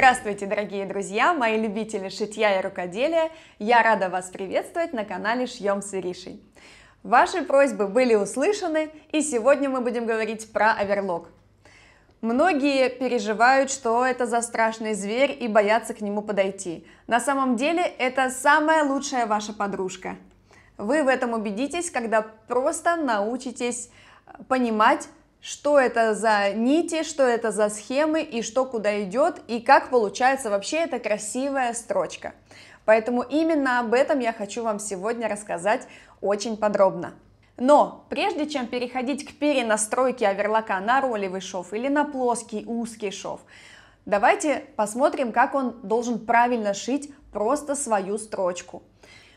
Здравствуйте, дорогие друзья, мои любители шитья и рукоделия. Я рада вас приветствовать на канале Шьем с Иришей. Ваши просьбы были услышаны, и сегодня мы будем говорить про оверлок. Многие переживают, что это за страшный зверь и боятся к нему подойти. На самом деле это самая лучшая ваша подружка. Вы в этом убедитесь, когда просто научитесь понимать, что это за нити, что это за схемы и что куда идет, и как получается вообще эта красивая строчка. Поэтому именно об этом я хочу вам сегодня рассказать очень подробно. Но прежде чем переходить к перенастройке оверлока на ролевый шов или на плоский узкий шов, давайте посмотрим, как он должен правильно шить просто свою строчку.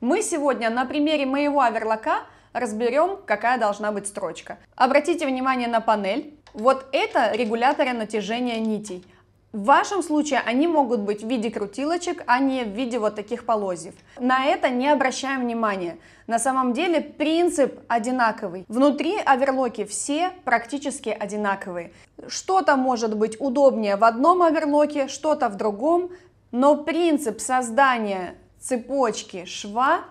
Мы сегодня на примере моего оверлока – разберем, какая должна быть строчка. Обратите внимание на панель. Вот это регуляторы натяжения нитей. В вашем случае они могут быть в виде крутилочек, а не в виде вот таких полозьев. На это не обращаем внимания. На самом деле принцип одинаковый. Внутри оверлоки все практически одинаковые. Что-то может быть удобнее в одном оверлоке, что-то в другом, но принцип создания цепочки шва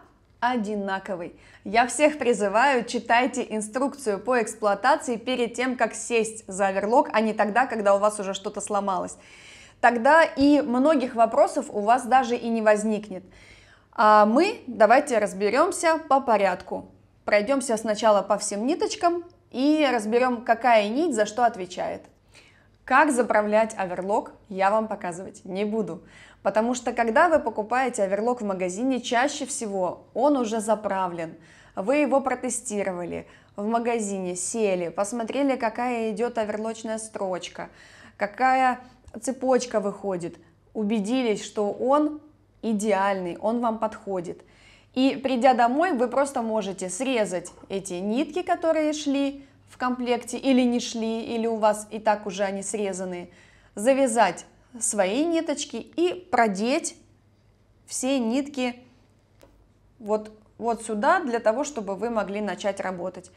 одинаковый. Я всех призываю, читайте инструкцию по эксплуатации перед тем, как сесть за верлок, а не тогда, когда у вас уже что-то сломалось. Тогда и многих вопросов у вас даже и не возникнет. А мы давайте разберемся по порядку. Пройдемся сначала по всем ниточкам и разберем, какая нить за что отвечает. Как заправлять оверлок, я вам показывать не буду. Потому что когда вы покупаете оверлок в магазине, чаще всего он уже заправлен. Вы его протестировали в магазине, сели, посмотрели, какая идет оверлочная строчка, какая цепочка выходит, убедились, что он идеальный, он вам подходит. И придя домой, вы просто можете срезать эти нитки, которые шли, в комплекте или не шли, или у вас и так уже они срезаны, завязать свои ниточки и продеть все нитки вот, вот сюда, для того, чтобы вы могли начать работать.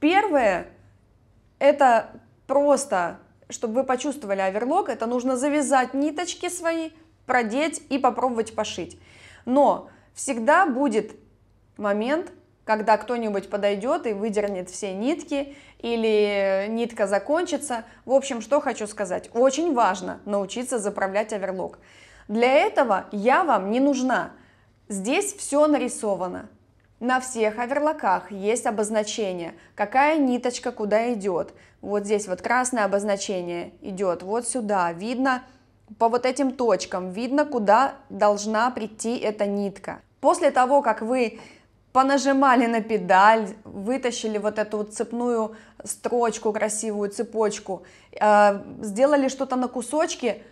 Первое, это просто, чтобы вы почувствовали оверлок, это нужно завязать ниточки свои, продеть и попробовать пошить. Но всегда будет момент, когда кто-нибудь подойдет и выдернет все нитки, или э, нитка закончится. В общем, что хочу сказать, очень важно научиться заправлять оверлок. Для этого я вам не нужна. Здесь все нарисовано. На всех оверлоках есть обозначение, какая ниточка куда идет. Вот здесь вот красное обозначение идет вот сюда. Видно по вот этим точкам, видно, куда должна прийти эта нитка. После того, как вы понажимали на педаль, вытащили вот эту вот цепную строчку, красивую цепочку, э, сделали что-то на кусочке.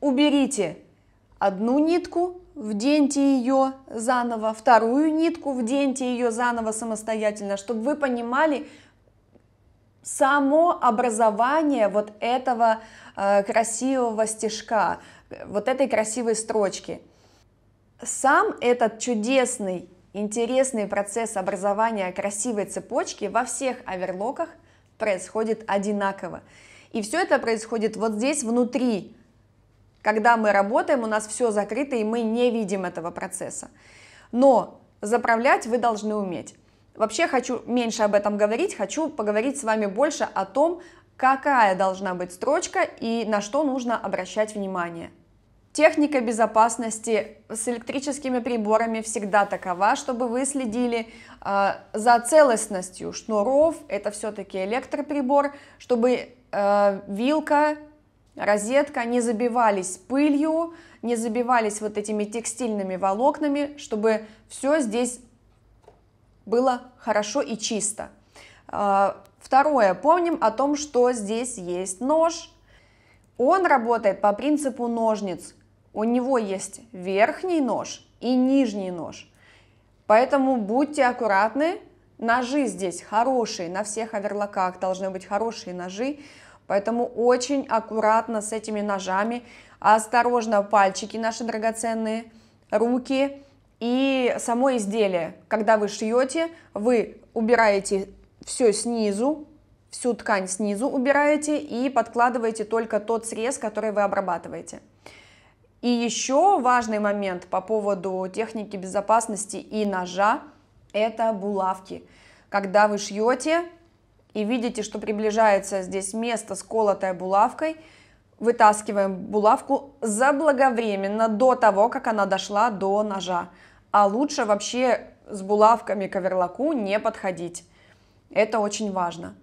уберите одну нитку, вденьте ее заново, вторую нитку, вденьте ее заново самостоятельно, чтобы вы понимали само образование вот этого э, красивого стежка, вот этой красивой строчки. Сам этот чудесный Интересный процесс образования красивой цепочки во всех оверлоках происходит одинаково. И все это происходит вот здесь внутри. Когда мы работаем, у нас все закрыто, и мы не видим этого процесса. Но заправлять вы должны уметь. Вообще хочу меньше об этом говорить, хочу поговорить с вами больше о том, какая должна быть строчка и на что нужно обращать внимание. Техника безопасности с электрическими приборами всегда такова, чтобы вы следили э, за целостностью шнуров, это все-таки электроприбор, чтобы э, вилка, розетка не забивались пылью, не забивались вот этими текстильными волокнами, чтобы все здесь было хорошо и чисто. Э, второе, помним о том, что здесь есть нож, он работает по принципу ножниц, у него есть верхний нож и нижний нож. Поэтому будьте аккуратны, ножи здесь хорошие, на всех оверлоках должны быть хорошие ножи, поэтому очень аккуратно с этими ножами, осторожно пальчики наши драгоценные, руки и само изделие. Когда вы шьете, вы убираете все снизу, всю ткань снизу убираете и подкладываете только тот срез, который вы обрабатываете. И еще важный момент по поводу техники безопасности и ножа – это булавки. Когда вы шьете и видите, что приближается здесь место с булавкой, вытаскиваем булавку заблаговременно до того, как она дошла до ножа. А лучше вообще с булавками к не подходить. Это очень важно.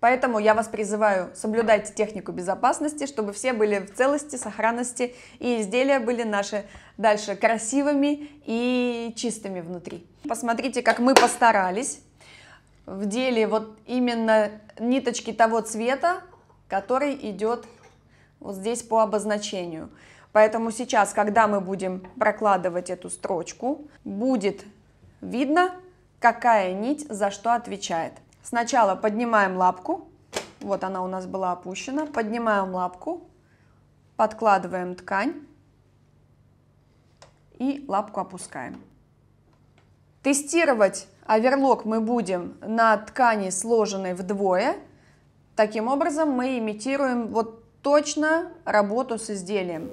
Поэтому я вас призываю, соблюдать технику безопасности, чтобы все были в целости, сохранности и изделия были наши дальше красивыми и чистыми внутри. Посмотрите, как мы постарались в деле вот именно ниточки того цвета, который идет вот здесь по обозначению. Поэтому сейчас, когда мы будем прокладывать эту строчку, будет видно, какая нить за что отвечает. Сначала поднимаем лапку, вот она у нас была опущена, поднимаем лапку, подкладываем ткань и лапку опускаем. Тестировать оверлок мы будем на ткани, сложенной вдвое. Таким образом мы имитируем вот точно работу с изделием.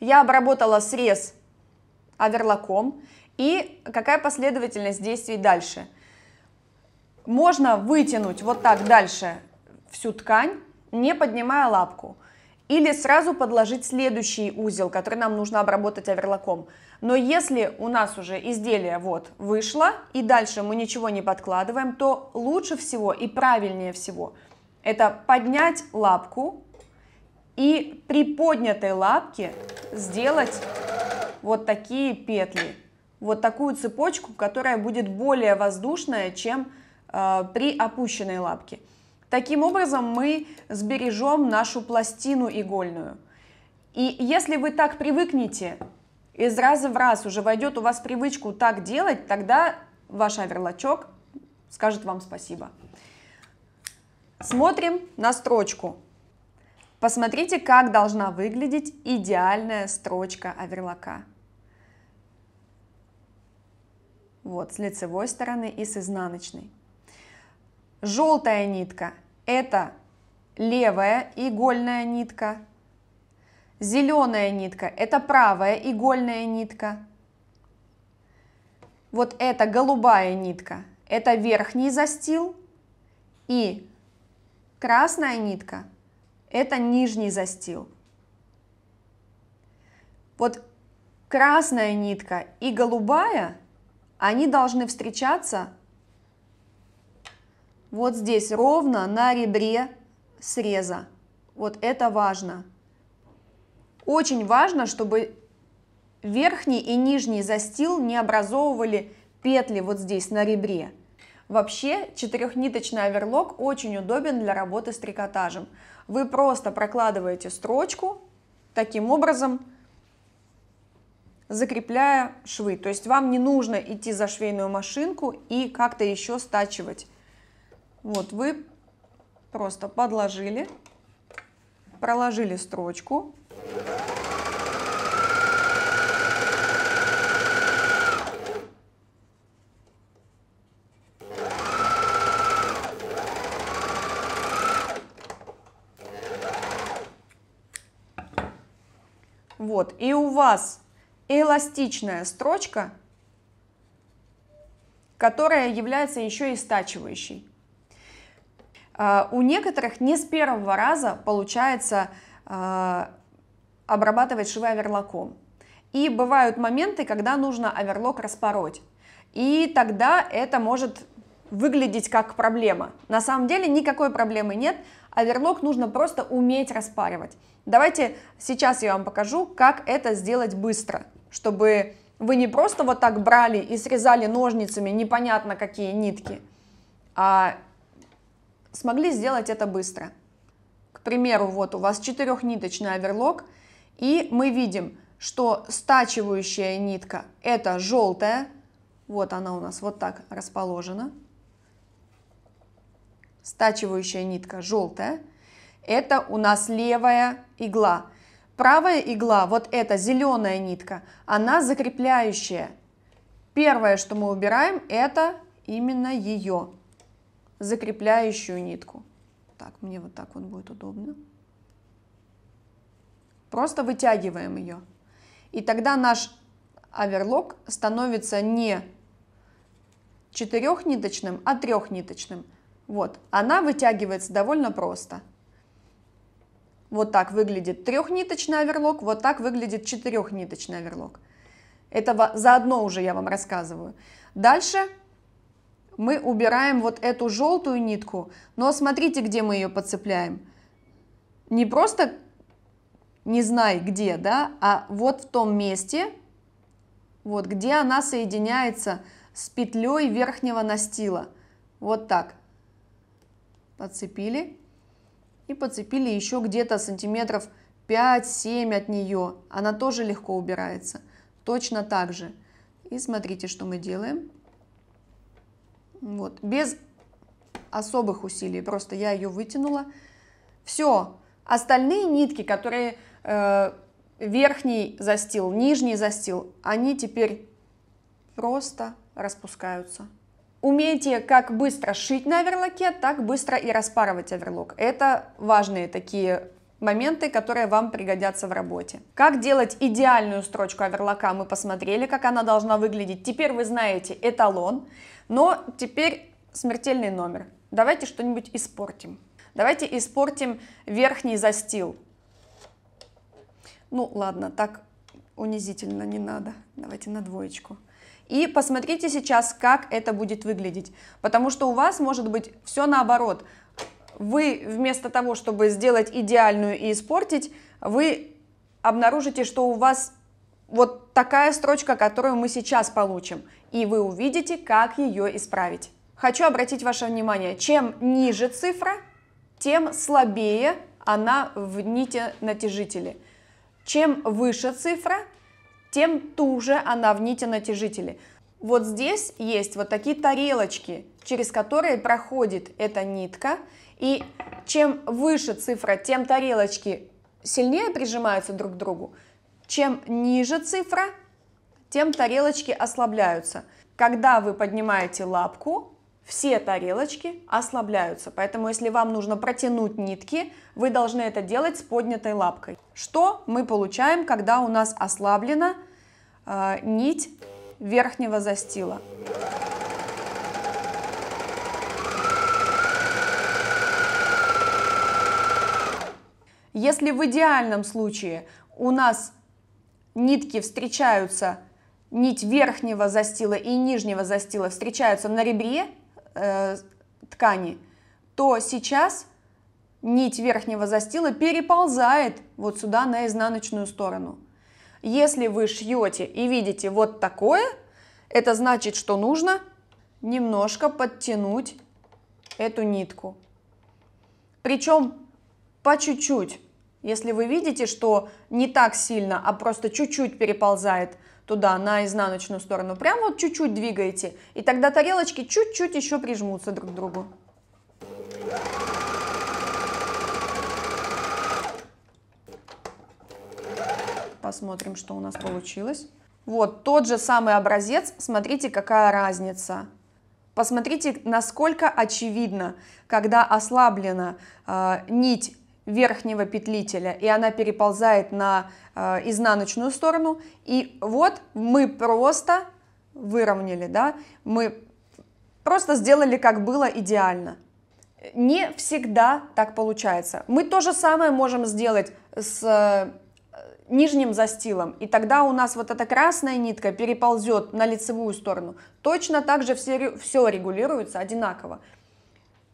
Я обработала срез оверлоком. И какая последовательность действий дальше? Можно вытянуть вот так дальше всю ткань, не поднимая лапку. Или сразу подложить следующий узел, который нам нужно обработать оверлоком. Но если у нас уже изделие вот вышло, и дальше мы ничего не подкладываем, то лучше всего и правильнее всего это поднять лапку, и при поднятой лапке сделать вот такие петли, вот такую цепочку, которая будет более воздушная, чем э, при опущенной лапке. Таким образом мы сбережем нашу пластину игольную. И если вы так привыкнете, из раза в раз уже войдет у вас привычку так делать, тогда ваш оверлочок скажет вам спасибо. Смотрим на строчку. Посмотрите, как должна выглядеть идеальная строчка оверлока. Вот, с лицевой стороны и с изнаночной. Желтая нитка – это левая игольная нитка. Зеленая нитка – это правая игольная нитка. Вот эта голубая нитка – это верхний застил. И красная нитка – это нижний застил. Вот красная нитка и голубая, они должны встречаться вот здесь ровно на ребре среза. Вот это важно. Очень важно, чтобы верхний и нижний застил не образовывали петли вот здесь на ребре. Вообще, четырехниточный оверлок очень удобен для работы с трикотажем. Вы просто прокладываете строчку таким образом, закрепляя швы. То есть вам не нужно идти за швейную машинку и как-то еще стачивать. Вот вы просто подложили, проложили строчку. Вот, и у вас эластичная строчка, которая является еще и стачивающей. А, у некоторых не с первого раза получается а, обрабатывать швы оверлоком. И бывают моменты, когда нужно оверлок распороть. И тогда это может выглядеть как проблема. На самом деле никакой проблемы нет, оверлок а нужно просто уметь распаривать. Давайте сейчас я вам покажу, как это сделать быстро, чтобы вы не просто вот так брали и срезали ножницами непонятно какие нитки, а смогли сделать это быстро. К примеру, вот у вас четырехниточный оверлок, и мы видим, что стачивающая нитка это желтая, вот она у нас вот так расположена, стачивающая нитка, желтая, это у нас левая игла. Правая игла, вот эта зеленая нитка, она закрепляющая. Первое, что мы убираем, это именно ее, закрепляющую нитку. Так, мне вот так вот будет удобно. Просто вытягиваем ее. И тогда наш оверлок становится не четырехниточным, а трехниточным. Вот, она вытягивается довольно просто. Вот так выглядит трехниточный оверлок, вот так выглядит четырехниточный оверлок. Это заодно уже я вам рассказываю. Дальше мы убираем вот эту желтую нитку, но смотрите, где мы ее подцепляем. Не просто не знай где, да, а вот в том месте, вот где она соединяется с петлей верхнего настила. Вот так подцепили и подцепили еще где-то сантиметров 5-7 от нее. Она тоже легко убирается. Точно так же. И смотрите, что мы делаем. Вот, без особых усилий, просто я ее вытянула. Все, остальные нитки, которые э, верхний застил, нижний застил, они теперь просто распускаются. Умейте как быстро шить на оверлоке, так быстро и распарывать оверлок. Это важные такие моменты, которые вам пригодятся в работе. Как делать идеальную строчку оверлока, мы посмотрели, как она должна выглядеть. Теперь вы знаете эталон, но теперь смертельный номер. Давайте что-нибудь испортим. Давайте испортим верхний застил. Ну ладно, так унизительно, не надо. Давайте на двоечку. И посмотрите сейчас, как это будет выглядеть, потому что у вас может быть все наоборот. Вы вместо того, чтобы сделать идеальную и испортить, вы обнаружите, что у вас вот такая строчка, которую мы сейчас получим, и вы увидите, как ее исправить. Хочу обратить ваше внимание, чем ниже цифра, тем слабее она в нити натяжителя. Чем выше цифра, тем туже она в нити натяжителя. Вот здесь есть вот такие тарелочки, через которые проходит эта нитка. И чем выше цифра, тем тарелочки сильнее прижимаются друг к другу. Чем ниже цифра, тем тарелочки ослабляются. Когда вы поднимаете лапку, все тарелочки ослабляются. Поэтому, если вам нужно протянуть нитки, вы должны это делать с поднятой лапкой. Что мы получаем, когда у нас ослаблена э, нить верхнего застила? Если в идеальном случае у нас нитки встречаются, нить верхнего застила и нижнего застила встречаются на ребре, э, ткани, то сейчас нить верхнего застила переползает вот сюда на изнаночную сторону. Если вы шьете и видите вот такое, это значит, что нужно немножко подтянуть эту нитку. Причем по чуть-чуть. Если вы видите, что не так сильно, а просто чуть-чуть переползает – туда, на изнаночную сторону. прямо вот чуть-чуть двигаете, и тогда тарелочки чуть-чуть еще прижмутся друг к другу. Посмотрим, что у нас получилось. Вот тот же самый образец, смотрите, какая разница. Посмотрите, насколько очевидно, когда ослаблена э, нить верхнего петлителя, и она переползает на э, изнаночную сторону. И вот мы просто выровняли, да, мы просто сделали, как было идеально. Не всегда так получается. Мы то же самое можем сделать с э, нижним застилом, и тогда у нас вот эта красная нитка переползет на лицевую сторону. Точно так же все, все регулируется одинаково.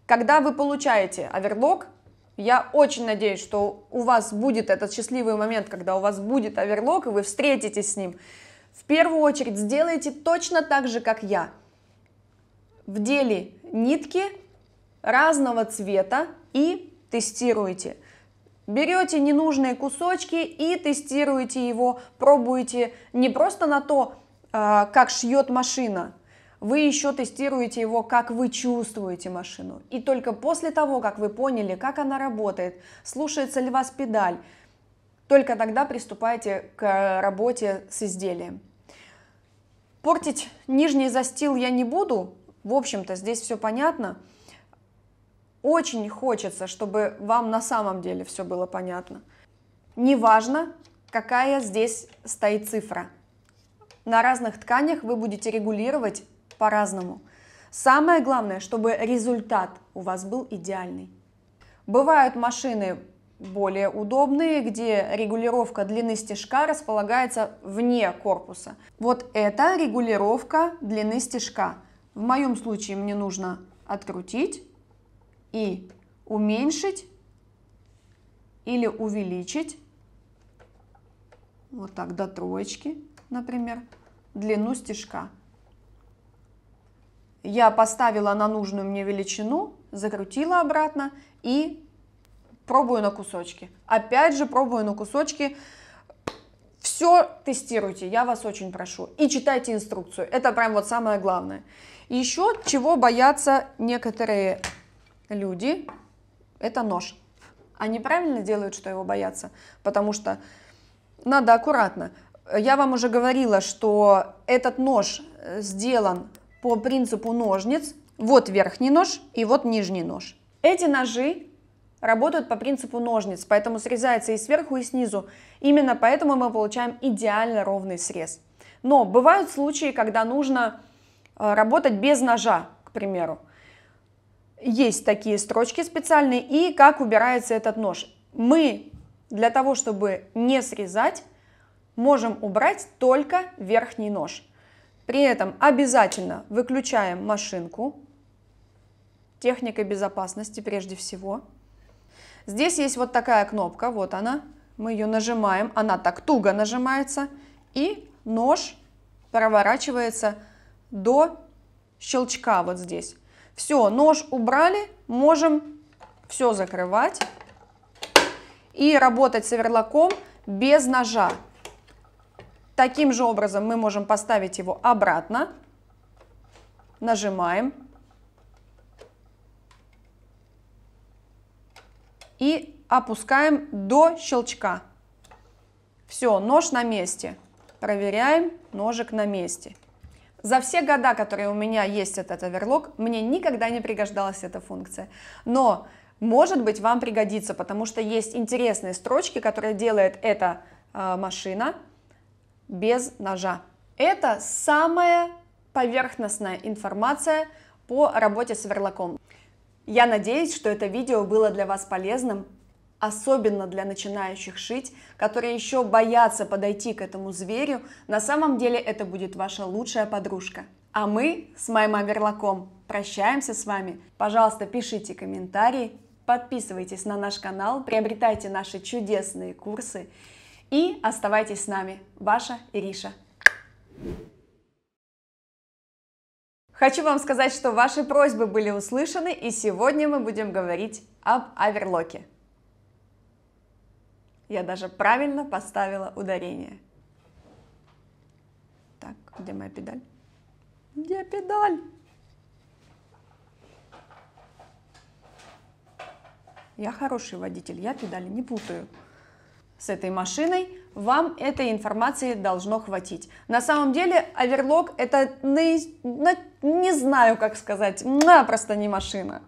Когда вы получаете оверлок, я очень надеюсь, что у вас будет этот счастливый момент, когда у вас будет оверлок, и вы встретитесь с ним. В первую очередь сделайте точно так же, как я. В деле нитки разного цвета и тестируйте. Берете ненужные кусочки и тестируете его, пробуете не просто на то, а, как шьет машина, вы еще тестируете его, как вы чувствуете машину. И только после того, как вы поняли, как она работает, слушается ли вас педаль, только тогда приступайте к э, работе с изделием. Портить нижний застил я не буду, в общем-то здесь все понятно. Очень хочется, чтобы вам на самом деле все было понятно. Неважно, какая здесь стоит цифра. На разных тканях вы будете регулировать по-разному. Самое главное, чтобы результат у вас был идеальный. Бывают машины более удобные, где регулировка длины стежка располагается вне корпуса. Вот это регулировка длины стежка. В моем случае мне нужно открутить и уменьшить или увеличить, вот так до троечки, например, длину стежка я поставила на нужную мне величину, закрутила обратно и пробую на кусочки. Опять же пробую на кусочки. Все тестируйте, я вас очень прошу. И читайте инструкцию, это прям вот самое главное. Еще чего боятся некоторые люди, это нож. Они правильно делают, что его боятся, потому что надо аккуратно. Я вам уже говорила, что этот нож сделан по принципу ножниц. Вот верхний нож и вот нижний нож. Эти ножи работают по принципу ножниц, поэтому срезается и сверху, и снизу. Именно поэтому мы получаем идеально ровный срез. Но бывают случаи, когда нужно э, работать без ножа, к примеру. Есть такие строчки специальные, и как убирается этот нож. Мы для того, чтобы не срезать, можем убрать только верхний нож. При этом обязательно выключаем машинку. Техника безопасности прежде всего. Здесь есть вот такая кнопка, вот она. Мы ее нажимаем, она так туго нажимается. И нож проворачивается до щелчка вот здесь. Все, нож убрали, можем все закрывать и работать сверлаком без ножа. Таким же образом мы можем поставить его обратно. Нажимаем. И опускаем до щелчка. Все, нож на месте. Проверяем, ножик на месте. За все года, которые у меня есть этот оверлок, мне никогда не пригождалась эта функция. Но, может быть, вам пригодится, потому что есть интересные строчки, которые делает эта э, машина без ножа. Это самая поверхностная информация по работе с верлоком. Я надеюсь, что это видео было для вас полезным, особенно для начинающих шить, которые еще боятся подойти к этому зверю. На самом деле это будет ваша лучшая подружка. А мы с моим Аверлаком прощаемся с вами. Пожалуйста, пишите комментарии, подписывайтесь на наш канал, приобретайте наши чудесные курсы – и оставайтесь с нами. Ваша Ириша. Хочу вам сказать, что ваши просьбы были услышаны, и сегодня мы будем говорить об оверлоке. Я даже правильно поставила ударение. Так, где моя педаль? Где педаль? Я хороший водитель, я педали не путаю с этой машиной, вам этой информации должно хватить. На самом деле, оверлок это, не, не знаю как сказать, просто не машина.